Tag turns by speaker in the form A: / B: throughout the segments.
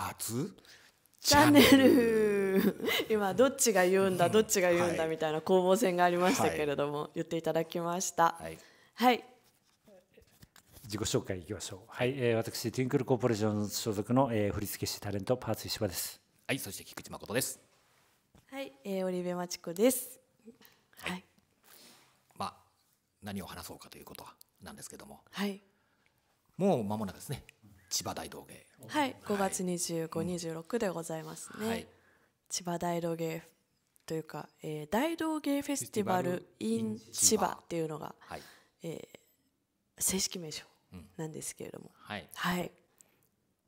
A: 初チャンネル
B: 今どっちが言うんだ、どっちが言うんだ、みたいな攻防戦がありましたけれども、言っていただきましたはい、はい、
A: 自己紹介いきましょうはい、えー、私ティンクルコーポレーション所属の、えー、振付師タレントパーツ石破ですはいそして菊池誠です
B: はい、えー、織部真知子ですはい、
A: まあ何を話そうかということ
B: なんですけどもはい
A: もう間もなくですね千葉大道芸
B: はい5月2526でございますね、はい、千葉大道芸というか、えー、大道芸フェスティバル in 千葉っていうのが、はい、えー、正式名称なんですけれども、うん、はい、はい、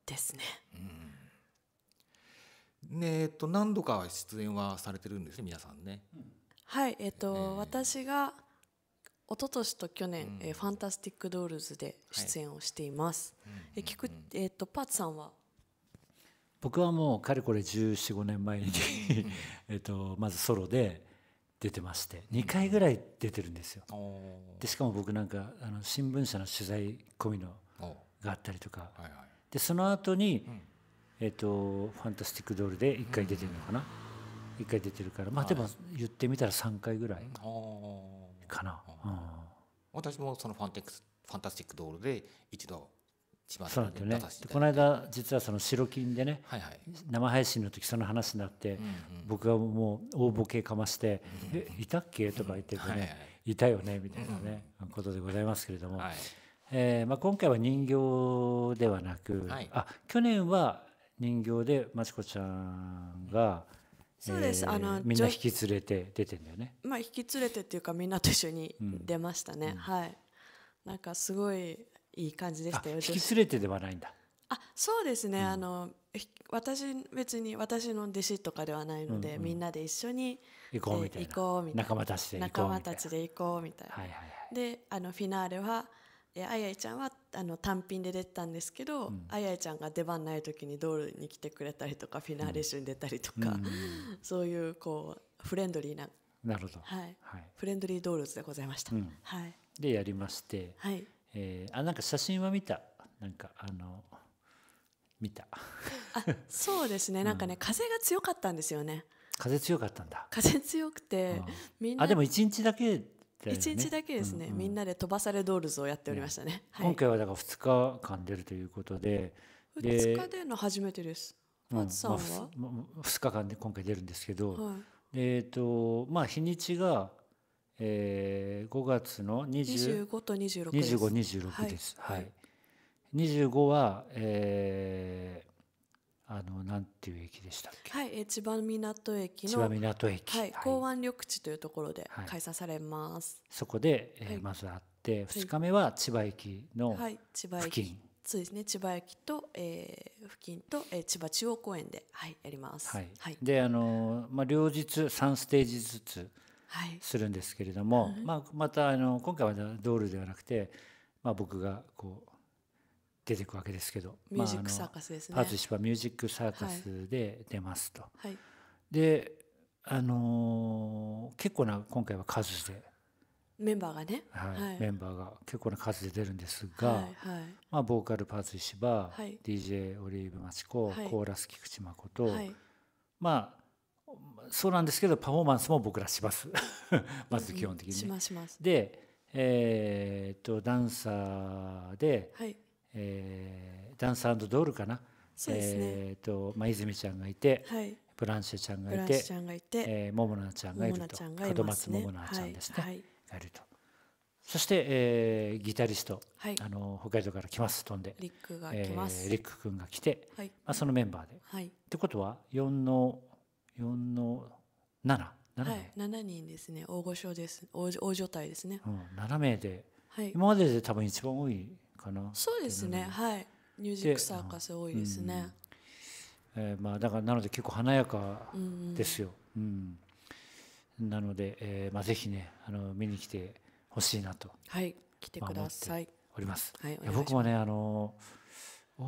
B: です
A: ね、うん、ねえっと何度か出演はされてるんですね皆さんね、
B: はいえっと、ね、私が一昨年と去年、うん、えファンタスティックドールズで出演をしています。はい、え聞く、えっ、とパーツさんは。
A: 僕はもうかれこれ14、5年前に えとまずソロで出てまして、2回ぐらい出てるんですよ。でしかも僕なんかあの新聞社の取材込みのがあったりとか、はいはい、でその後に、うん、えっとファンタスティックドールで1回出てるのかな、うん、1回出てるからまあでも言ってみたら3回ぐらい。かな、うん私もそのファンテックスファンタスティックドールで一度千葉さんでねこの間実はその白金でね、はいはい、生配信の時その話になって、うんうん、僕がもう大ボケかまして「うんえいたっけ?」とか言っててね、はいはい、いたよね」みたいなね、うん、ことでございますけれども、はい、えー、まあ、今回は人形ではなく、はい、あ去年は人形でまちこちゃんが。うんそうです、えー、あのみんな引き連れて出てんだよね
B: まあ引き連れてっていうかみんなと一緒に出ましたね、うん、はいなんかすごいいい感じでしたよ引き連
A: れてではないんだ
B: あそうですね、うん、あの私別に私の弟子とかではないので、うんうん、みんなで一緒に
A: 行こうみたいな仲間た
B: ちで行こうみたいなはいはいはい、であのフィナーレはえあやいちゃんはあの単品で出たんですけど、うん、あやいちゃんが出番ない時にドールに来てくれたりとかフィナーレ集に出たりとか、
A: うん、
B: そういうこうフレンドリーな
A: なるほど、はいはい、
B: フレンドリードールズでございました。うん、はい、
A: でやりまして、はいえー、あなんか写真は見たなんかあの見たあ
B: そうですね なんかね、風が強かったんですよね。
A: 風強かったんだ
B: 風強くて、あでも
A: 一日だけね、日だけですね、うんうん、み
B: んなで飛ばされドールズをやっておりましたね、ね
A: はい、今回はだから2日間出るということでで2日
B: 出の初めてです松さんは、う
A: 2日間で今回出るんですけど、はい、えっ、ー、とまあ日にちが、えー、5月の25と26です2526です、はいはい、25は、えー、あのなんていう駅でしたっ
B: け？はい、え千葉港駅千葉
A: 港駅、
B: はい、港湾緑地というところで開催されます。はい、
A: そこで、えー、まずあって二、はい、日目は千葉駅の付近、はい、
B: そうですね千葉駅と、えー、付近と、えー、千葉中央公園ではいやります。は
A: い。はい、であのまあ両日三ステージずつはい、するんですけれども、はい、まあまたあの今回はドールではなくて、まあ僕がこう出てくわけですけど、ミュージックサーカスですね、まあ、パーツシはミュージックサーカスで出ますと、はい、であのー、結構な今回は数で
B: メンバーがね、はい、はい、メン
A: バーが結構な数で出るんですが、はいはい、まあ、ボーカルパーツ石はい、DJ オリーブ町子、はい、コーラス菊池誠、はい、まあそうなんですけどパフォーマンスも僕らします まず基本的に、うん、しますしますでえー、っとダンサーで、はいえー、ダンスドールかな、ねえーとまあ、泉ちゃんがいて、はい、ブランシェちゃんがいてシュちゃんがいえちゃんがいるとちゃんがい門松ちゃんですね、はいはいがいるとそして、えーギタリスト、はいあの北海道から来ます飛んでリックが来ます、えーリック君が来て、はいまあ、そのメンバーでっはいてことは4の4の77名、はい
B: 7人ですね大御所です大大所帯ですね
A: うん、7名ではい今までで多分一番多いかなそうですね
B: はいミュージックサーカス多いですね、
A: ううん、えー、まあ、だからなので結構華やかですよ、うん、うん、なので、えーまあ、ぜひねあの見に来てほしいなとはい来てください、おります,、はい、います僕もねあのお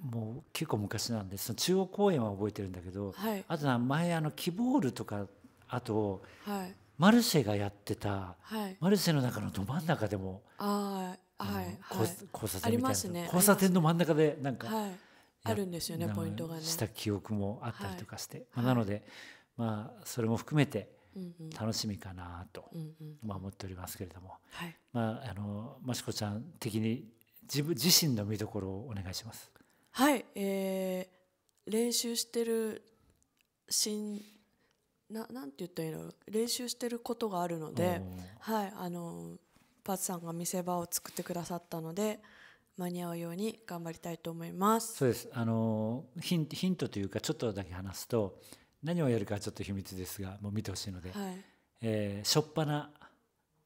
A: もう結構昔なんでその中央公園は覚えてるんだけど、はい、あと前あのキボールとかあと、はい、マルシェがやってた、はい、マルシェの中のど真ん中でも
B: あはい交差点みたいな、ね、交差
A: 点の真ん中でなんか、は
B: い、あるんですよねポイントがねした記憶もあったりとかして、まあ、な
A: ので、まあそれも含めて楽しみかなと、まあ、思っておりますけれども、はい、まああの益子ちゃん的に自分自身の見どころをお願いします。
B: はい、えー、練習してるしんななんて言ったらいいの練習してることがあるので、はい、あのパツさんが見せ場を作ってくださったので間に合うように頑張りたいと思います
A: そうですあのヒンヒントというかちょっとだけ話すと何をやるかちょっと秘密ですがもう見てほしいので、はいえー、しょっぱな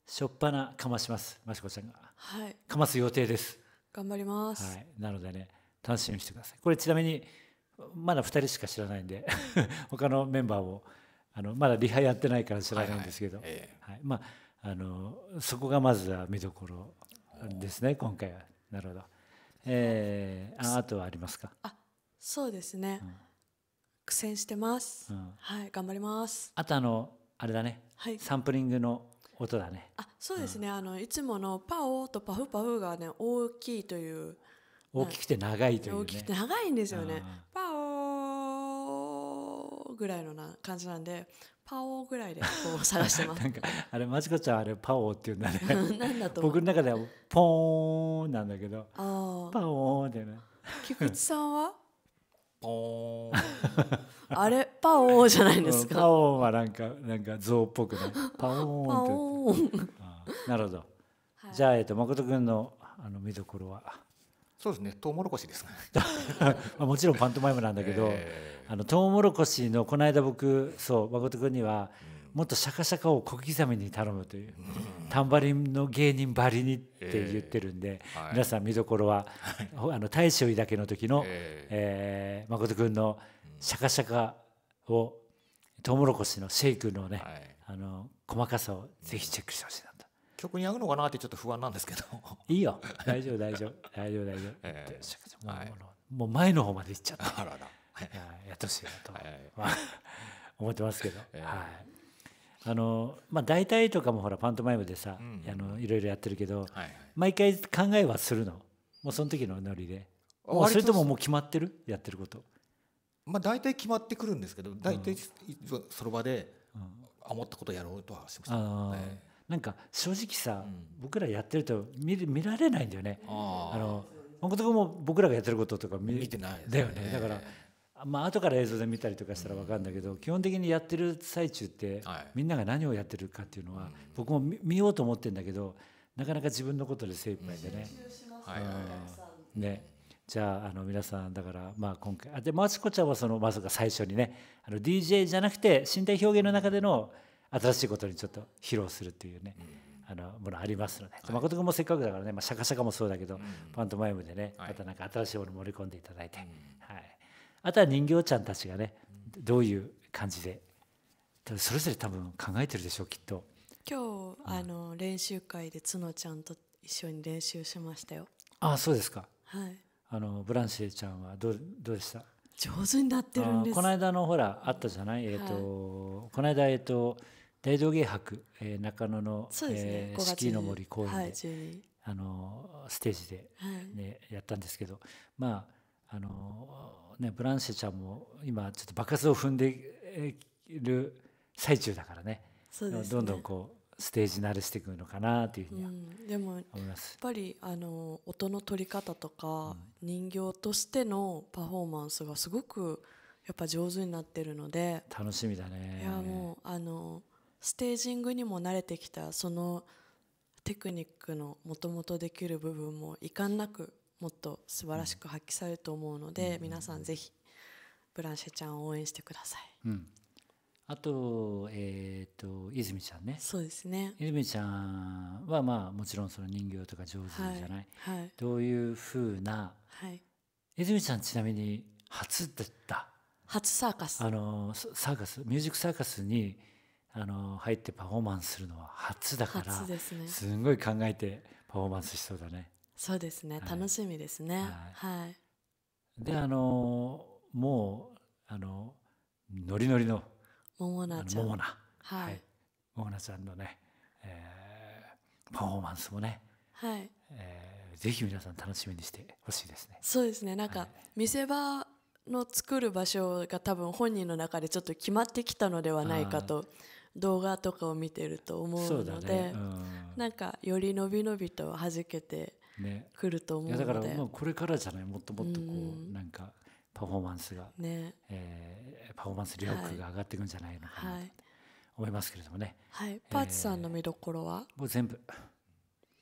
A: しょっぱなかましますましこちゃんが、はい、かます予定です
B: 頑張ります、はい、
A: なのでね楽しみにしてくださいこれちなみにまだ2人しか知らないんで 他のメンバーもあのまだリハやってないから知らないんですけど、はい、はいえー、はい、まああのそこがまずは見どころですね今回はなるほど、えー、ああとはありますかあ
B: そうですね、うん、苦戦してます、うん、はい頑張ります
A: あとあのあれだね、はい、サンプリングの音だね
B: あそうですね、うん、あのいつものパオとパフパフがね大きいという
A: 大きくて長いという、ね、大きくて長
B: いんですよね、パオぐらいのな感じなんでパオぐらいでこう探してます なんか
A: あれマチコちゃんあれパオっていうんだね なんだと僕の中ではポーンなんだけど
B: あパ
A: オーってね菊池
B: さんはポーンあれパオーじゃないですかパ
A: オーはなんかなんか象っぽくねパオーンってなるほど、はい、じゃあ、えっと、誠君のあの見どころはそうですねトウモロコシですかね もちろんパントマイムなんだけど、えーあのトウモロコシのこの間僕そう誠君には、もっとシャカシャカを小刻みに頼むという、タンバリンの芸人ばりにって言ってるんで、皆さん見どころは、あの大将だけの時の、ええ誠君のシャカシャカをトウモロコシのシェイクのね、あの細かさをぜひチェックしてほしいなと。曲に合うのかなってちょっと不安なんですけど。いいよ、大丈夫大丈夫大丈夫大丈夫。えー、もう前の方まで行っちゃった。やってほしいなと、まあ、思ってますけど、はいあのまあ、大体とかもほらパントマイムでさ、うんあのいろいろやってるけど、はいはい、毎回考えはするのもうその時のノリでもそれとももう決まってるやってること、まあ、大体決まってくるんですけど大体その場で、うん、思ったことやろうとはしました、ね、なんか正直さ、うん、僕らやってると見見られないんだよねああの誠君も僕らがやってることとか見見てない、ね、だよねだからまあ後から映像で見たりとかしたら分かるんだけど、基本的にやってる最中って、みんなが何をやってるかっていうのは、僕も見ようと思ってるんだけどなかなか自分のことで精一杯でね。ねじゃああの皆さんだからまあ今回あでマチコちゃんはそのまさか最初にねあの DJ じゃなくて身体表現の中での新しいことにちょっと披露するっていうね、あのものありますので、はい、誠君もせっかくだからね、まあ、シャカシャカもそうだけど、パントマイムでね、また何か新しいもの盛り込んでいただいて、はいあとは人形ちゃんたちがねどういう感じでそれぞれ多分考えてるでしょうきっと
B: 今日、あの練習会で角ちゃんと一緒に練習しましたよ
A: ああそうですかはいあのブランシェちゃんはどうどうでした上
B: 手になってるんですこの
A: 間のほらあったじゃないえっ、ー、と、はい、この間えっ、ー、と大道芸博、えー、中野の、ねえー、スの森公園で、はい、あのステージでね、はい、やったんですけどまああのねブランシェちゃんも今ちょっと爆発を踏んでいる最中だからね、ね、どんどんこうステージ慣れしていくのかなというふうには思います、うん、やっ
B: ぱりあの音の取り方とか、うん、人形としてのパフォーマンスがすごくやっぱ上手になってるので
A: 楽しみだねいや
B: もうあのステージングにも慣れてきたそのテクニックのもともとできる部分も遺憾なくもっと素晴らしく発揮されると思うので、うん、皆さんぜひブランシェちゃんを応援してくださ
A: い。うんあと、えっ、ー、と、泉ちゃんね。そうですね。泉ちゃんは、まあ、もちろん、その人形とか上手じゃない。はい。はい、どういうふうな。はい。泉ちゃん、ちなみに、初だった。初サーカス。あの、サーカス、ミュージックサーカスに。あの、入ってパフォーマンスするのは初だから。す、ね。すごい考えて、パフォーマンスしそうだね。
B: そうですね、はい、楽しみですねはい、
A: であのもうあのノリノリの
B: ももなちゃんももなはい、
A: ももなちゃんのね、えー、パフォーマンスもねはい、えー、ぜひ皆さん楽しみにしてほしいですね
B: そうですねなんか、見せ場の作る場所が多分本人の中でちょっと決まってきたのではないかと動画とかを見てると思うので、ねうん、なんかより伸び伸びと弾けて来ると思うので、ね、だからもうこ
A: れからじゃないもっともっとこう、うん、なんかパフォーマンスが、ねえー、パフォーマンス力が上がっていくんじゃないのかなと思いますけれどもね、
B: はい、はい、パーツさんの見どころは、えー、もう全部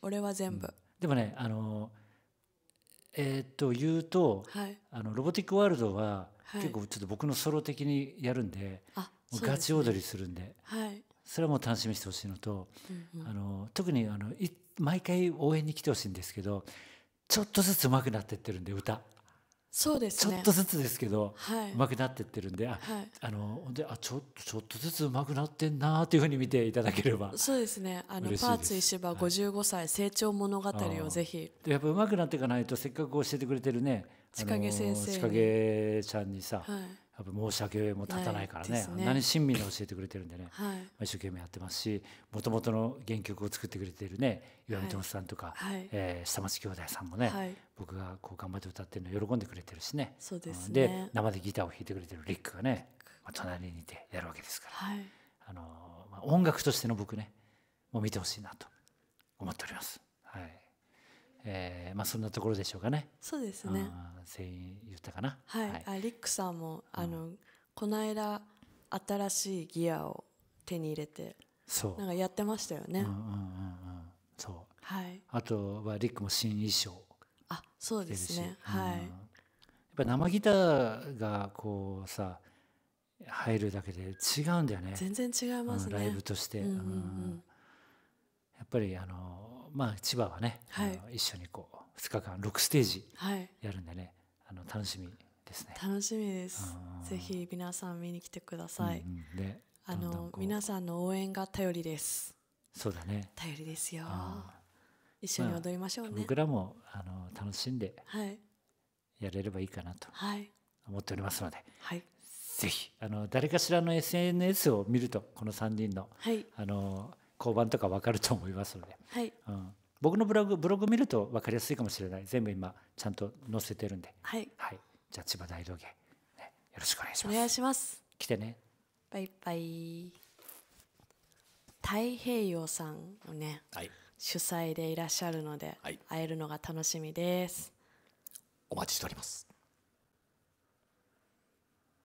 B: 俺は全部、
A: うん、でもねあのえー、っと言うと、はい、あのロボティックワールドは結構ちょっと僕のソロ的にやるんで、はい、ガチ踊りするんで、はい、それはもう楽しみにしてほしいのと、うんうん、あの特にあのい毎回応援に来てほしいんですけどちょっとずつ上手くなってってるんで歌
B: そうです、ね、ちょっとず
A: つですけど、はい、上手くなってってるんであ、はい、あのであちょっとちょっとずつ上手くなってんなというふうに見ていただければ
B: そうですねあのパーツ石破55歳、はい、成長物語をぜひ
A: やっぱ上手くなっていかないとせっかく教えてくれてるね千景先生千景ちゃんにさ、はいやっぱ申し訳も立たないからねね、あんなに親身に教えてくれてるんでね、はい、まあ、一生懸命やってますしもともとの原曲を作ってくれてるね岩見智さんとか、はい、えー、下町兄弟さんもね、はい、僕がこう頑張って歌ってるの喜んでくれてるしねそうですね、うん、で生でギターを弾いてくれてるリックがね、まあ、隣にいてやるわけですから、はい、あのまあ、音楽としての僕ねもう見てほしいなと思っております。はいえー、まあそんなところでしょうかね。
B: そうですね。
A: 全員言ったかな。
B: はい。はい、あリックさんも、あの、この間新しいギアを手に入れて、そうなんかやってましたよね。うんうんうん
A: うん。そう。はい。あとはリックも新衣装。
B: あ、そうですね。はい。やっ
A: ぱ生ギターがこうさ入るだけで違うんだよね。全然違いますね。うん、ライブとして。うんうんうん、やっぱりあのまあ、千葉はね、はい、一緒にこう2日間6ステージやるんでね、はい、あの楽しみですね
B: 楽しみですぜひ皆さん見に来てください、うんうん、あの皆さんの応援が頼りですそうだね頼りですよ一緒に踊りましょう、ねまあ、僕
A: らもあの楽しんでやれればいいかなと思っておりますので、はい、ぜひあの誰かしらの SNS を見るとこの3人の、はい、あの交番とか分かると思いますので、はいうん、僕のブログブログ見ると分かりやすいかもしれない全部今ちゃんと載せてるんで、はいはい、じゃあ千葉大道芸、ね、よろしくお願
B: いしますお願いします来てねバイバイ太平洋さんをね、はい、主催でいらっしゃるので、はい、会えるのが楽しみですお待ちしております